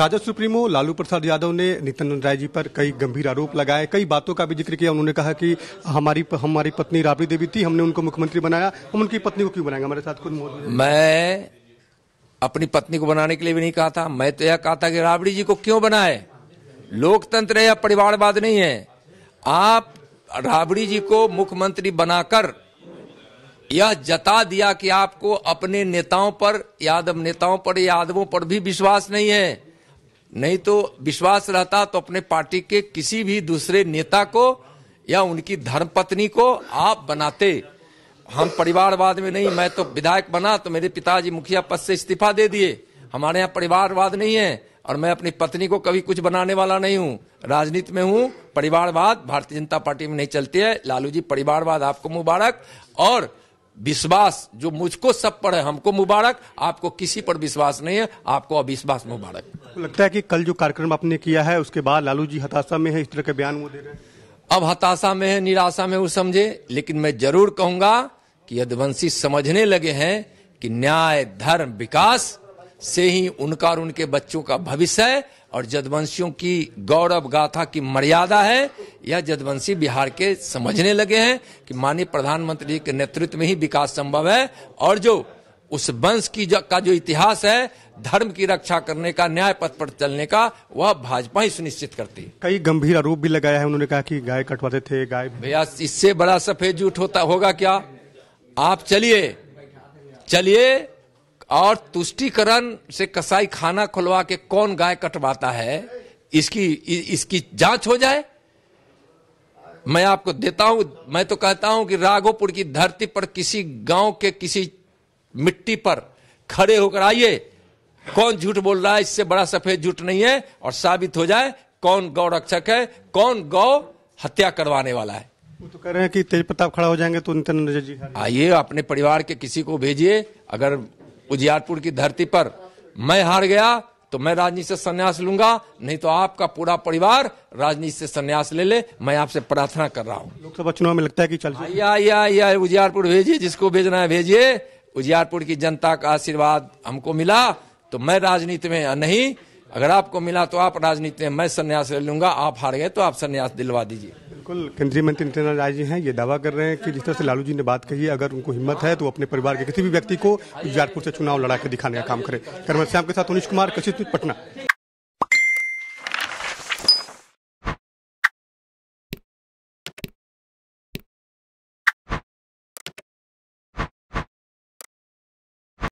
Rajad supremo Lalu Prasad Yadav ने नितिन राय जी पर कई गंभीर आरोप लगाए कई बातों का भी जिक्र किया उन्होंने कहा कि हमारी हमारी पत्नी राबड़ी देवी थी हमने उनको मुख्यमंत्री बनाया हम उनकी पत्नी को क्यों बनाएंगे हमारे साथ खुद मैं अपनी पत्नी को बनाने के लिए भी नहीं कहा था मैं तो यह कहा था कि राबड़ी जी को क्यों बनाए लोकतंत्र है या परिवारवाद नहीं है आप राबड़ी जी को मुख्यमंत्री बनाकर यह जता दिया कि आपको अपने नेताओं पर यादव नेताओं पर यादवों पर भी विश्वास नहीं है नहीं तो विश्वास रहता तो अपने पार्टी के किसी भी दूसरे नेता को या उनकी धर्मपत्नी को आप बनाते हम परिवारवाद में नहीं मैं तो विधायक बना तो मेरे पिताजी मुखिया पद से इस्तीफा दे दिए हमारे यहाँ परिवारवाद नहीं है और मैं अपनी पत्नी को कभी कुछ बनाने वाला नहीं हूँ राजनीति में हूँ परिवारवाद भारतीय जनता पार्टी में नहीं चलती है लालू जी परिवारवाद आपको मुबारक और विश्वास जो मुझको सब पर है हमको मुबारक आपको किसी पर विश्वास नहीं है आपको अविश्वास मुबारक लगता है कि कल जो कार्यक्रम आपने किया है उसके बाद लालू जी हताशा में है इस तरह के बयान वो दे रहे अब हताशा में है निराशा में वो समझे लेकिन मैं जरूर कहूंगा कि यदवंशी समझने लगे हैं कि न्याय धर्म विकास से ही उनका और उनके बच्चों का भविष्य है और जदवंशियों की गौरव गाथा की मर्यादा है यह जदवंशी बिहार के समझने लगे हैं कि माननीय प्रधानमंत्री के नेतृत्व में ही विकास संभव है और जो उस वंश की जो, का जो इतिहास है धर्म की रक्षा करने का न्याय पथ पर चलने का वह भाजपा ही सुनिश्चित करती है कई गंभीर आरोप भी लगाया है उन्होंने कहा कि गाय कटवाते थे गाय भैया इससे बड़ा सफेद झूठ होता होगा क्या आप चलिए चलिए और तुष्टिकरण से कसाई खाना खुलवा के कौन गाय कटवाता है इसकी इसकी जांच हो जाए मैं आपको देता हूं मैं तो कहता हूं कि राघोपुर की धरती पर किसी गांव के किसी मिट्टी पर खड़े होकर आइए कौन झूठ बोल रहा है इससे बड़ा सफेद झूठ नहीं है और साबित हो जाए कौन गौ रक्षक है कौन गौ हत्या करवाने वाला है वो तो कह रहे हैं कि तेज प्रताप खड़ा हो जाएंगे तो नित्यानंद जी आइए अपने परिवार के किसी को भेजिए अगर उजियारपुर की धरती पर मैं हार गया तो मैं राजनीति से संन्यास लूंगा नहीं तो आपका पूरा परिवार राजनीति से संन्यास ले ले मैं आपसे प्रार्थना कर रहा हूँ लोकसभा चुनाव में लगता है कि चल या या या उजियारपुर भेजिए जिसको भेजना है भेजिए उजियारपुर की जनता का आशीर्वाद हमको मिला तो मैं राजनीति में नहीं अगर आपको मिला तो आप राजनीति में मैं संन्यास ले लूंगा आप हार गए तो आप संन्यास दिलवा दीजिए बिल्कुल केंद्रीय मंत्री नित्यानंद राय जी हैं ये दावा कर रहे हैं कि जिस तरह से लालू जी ने बात कही अगर उनको हिम्मत है तो अपने परिवार के किसी भी व्यक्ति को उजारपुर से चुनाव लड़ा के दिखाने का काम करें कर्मश्याम के साथ उनीश कुमार कशित पटना